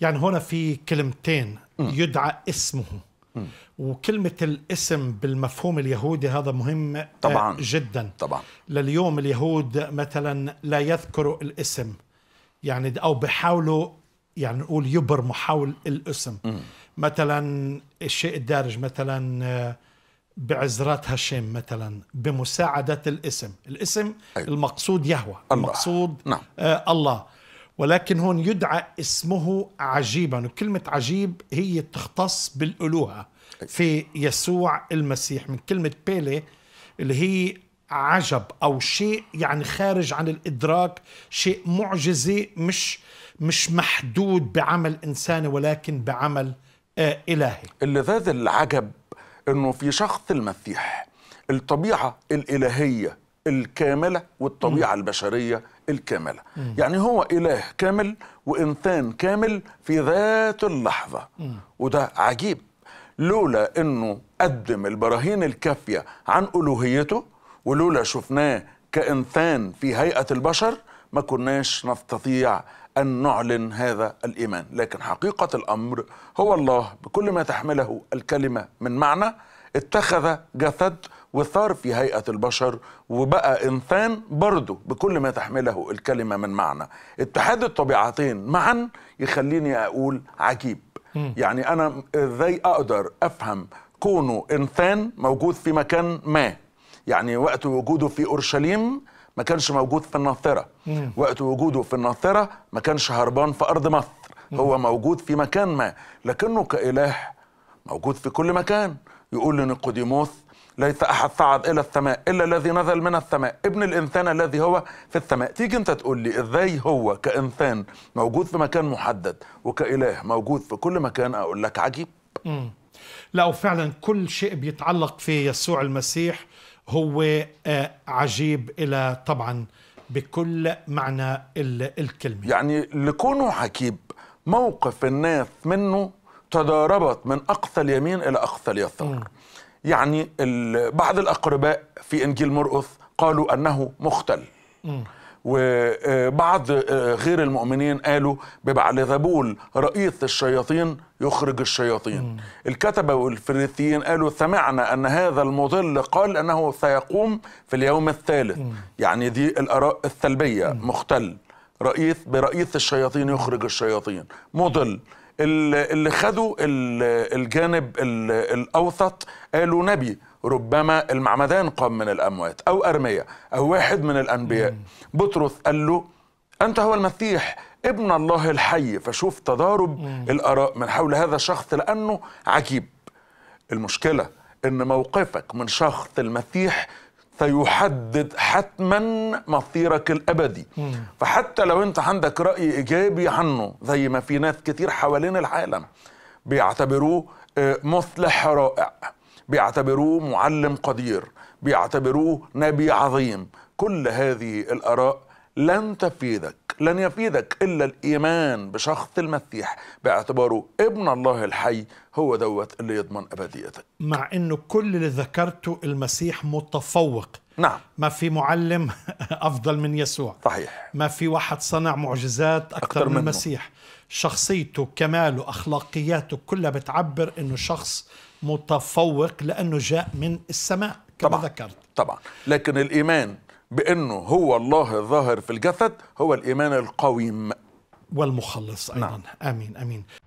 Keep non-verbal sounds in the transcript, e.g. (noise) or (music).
يعني هنا في كلمتين يدعى اسمه وكلمة الاسم بالمفهوم اليهودي هذا مهم آه، طبعا جدا طبعا لليوم اليهود مثلا لا يذكروا الاسم يعني أو بحاولوا يعني نقول يبر محاول الاسم م. مثلا الشيء الدارج مثلا آه، بعزرات هشيم مثلا بمساعدة الاسم الاسم أيوه. المقصود يهوى المقصود نعم. آه الله ولكن هون يدعى اسمه عجيبا وكلمة عجيب هي تختص بالألوهة في يسوع المسيح من كلمة بيلي اللي هي عجب أو شيء يعني خارج عن الإدراك شيء معجزي مش مش محدود بعمل إنساني ولكن بعمل آه إلهي اللذاذ العجب أنه في شخص المسيح الطبيعة الإلهية الكامله والطبيعه م. البشريه الكامله م. يعني هو اله كامل وانسان كامل في ذات اللحظه م. وده عجيب لولا انه قدم البراهين الكافيه عن الوهيته ولولا شفناه كانسان في هيئه البشر ما كناش نستطيع أن نعلن هذا الإيمان لكن حقيقة الأمر هو الله بكل ما تحمله الكلمة من معنى اتخذ جسد وثار في هيئة البشر وبقى إنسان برضه بكل ما تحمله الكلمة من معنى اتحاد الطبيعتين معا يخليني أقول عجيب يعني أنا إزاي أقدر أفهم كونه إنسان موجود في مكان ما يعني وقت وجوده في أورشليم ما كانش موجود في الناصرة وقت وجوده في الناصرة ما كانش هربان في أرض مصر هو موجود في مكان ما لكنه كإله موجود في كل مكان يقول لنيقوديموس ليس أحد صعد إلى السماء إلا الذي نزل من السماء ابن الإنسان الذي هو في السماء تيجي أنت تقول لي إزاي هو كإنسان موجود في مكان محدد وكإله موجود في كل مكان أقول لك عجيب مم. لا وفعلا كل شيء بيتعلق في يسوع المسيح هو آه، عجيب إلى طبعا بكل معنى الكلمة يعني لكونه حكيب موقف الناس منه تضاربت من أقصى اليمين إلى أقصى اليسار يعني بعض الأقرباء في إنجيل مرقص قالوا أنه مختل وبعض آه، آه، غير المؤمنين قالوا ذبول رئيس الشياطين يخرج الشياطين الكتبة والفريثيين قالوا سمعنا أن هذا المضل قال أنه سيقوم في اليوم الثالث يعني دي الآراء السلبية مختل رئيس برئيس الشياطين يخرج الشياطين مضل اللي خدوا الجانب الاوسط قالوا نبي ربما المعمدان قام من الاموات او ارميه او واحد من الانبياء بطرس قال له انت هو المسيح ابن الله الحي فشوف تضارب مم. الاراء من حول هذا الشخص لانه عجيب المشكله ان موقفك من شخص المسيح سيحدد حتما مصيرك الابدي مم. فحتى لو انت عندك راي ايجابي عنه زي ما في ناس كتير حوالين العالم بيعتبروه آه، مصلح رائع بيعتبروه معلم قدير بيعتبروه نبي عظيم كل هذه الاراء لن تفيدك لن يفيدك إلا الإيمان بشخص المسيح باعتباره ابن الله الحي هو دوت اللي يضمن أبديتك مع أنه كل اللي ذكرته المسيح متفوق نعم ما في معلم (laughs) أفضل من يسوع صحيح ما في واحد صنع معجزات أكثر, أكثر من المسيح شخصيته كماله أخلاقياته كلها بتعبر أنه شخص متفوق لأنه جاء من السماء كما طبعا. ذكرت طبعا لكن الإيمان بانه هو الله الظاهر في الجسد هو الايمان القويم والمخلص ايضا نعم. امين امين